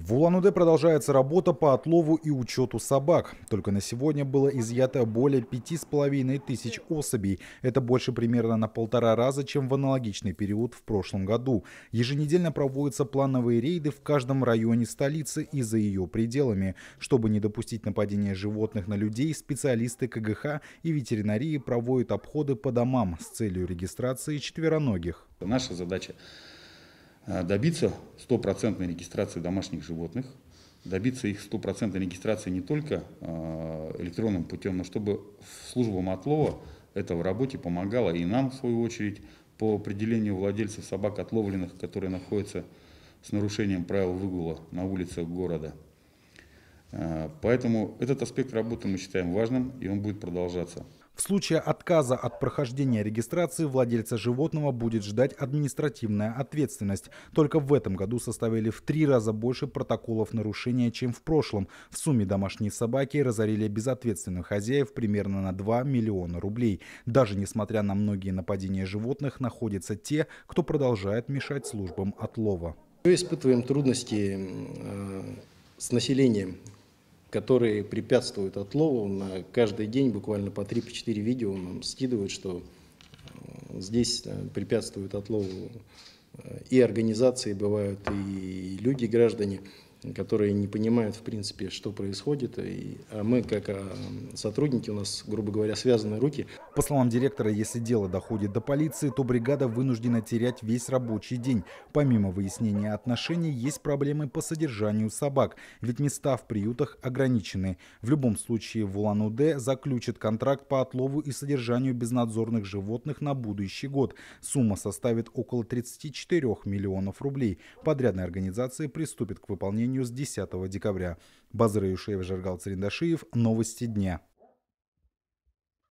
В Улан-Удэ продолжается работа по отлову и учету собак. Только на сегодня было изъято более пяти с половиной тысяч особей. Это больше примерно на полтора раза, чем в аналогичный период в прошлом году. Еженедельно проводятся плановые рейды в каждом районе столицы и за ее пределами. Чтобы не допустить нападения животных на людей, специалисты КГХ и ветеринарии проводят обходы по домам с целью регистрации четвероногих. Наша задача Э, добиться стопроцентной регистрации домашних животных, добиться их стопроцентной регистрации не только э, электронным путем, но чтобы служба Матлова это в работе помогала и нам, в свою очередь, по определению владельцев собак отловленных, которые находятся с нарушением правил выгула на улицах города. Э, поэтому этот аспект работы мы считаем важным, и он будет продолжаться. В случае отказа от прохождения регистрации владельца животного будет ждать административная ответственность. Только в этом году составили в три раза больше протоколов нарушения, чем в прошлом. В сумме домашние собаки разорили безответственных хозяев примерно на 2 миллиона рублей. Даже несмотря на многие нападения животных, находятся те, кто продолжает мешать службам отлова. Мы испытываем трудности э, с населением которые препятствуют отлову. На каждый день буквально по 3-4 видео нам скидывают, что э, здесь э, препятствуют отлову э, и организации бывают, и люди, граждане которые не понимают, в принципе, что происходит. И а, мы, как а, сотрудники, у нас, грубо говоря, связаны руки. По словам директора, если дело доходит до полиции, то бригада вынуждена терять весь рабочий день. Помимо выяснения отношений, есть проблемы по содержанию собак, ведь места в приютах ограничены. В любом случае, в Улан-Удэ заключит контракт по отлову и содержанию безнадзорных животных на будущий год. Сумма составит около 34 миллионов рублей. Подрядная организация приступит к выполнению Универньюз 10 декабря. Базар Юшеев, Жаргал Цариндашиев. Новости дня.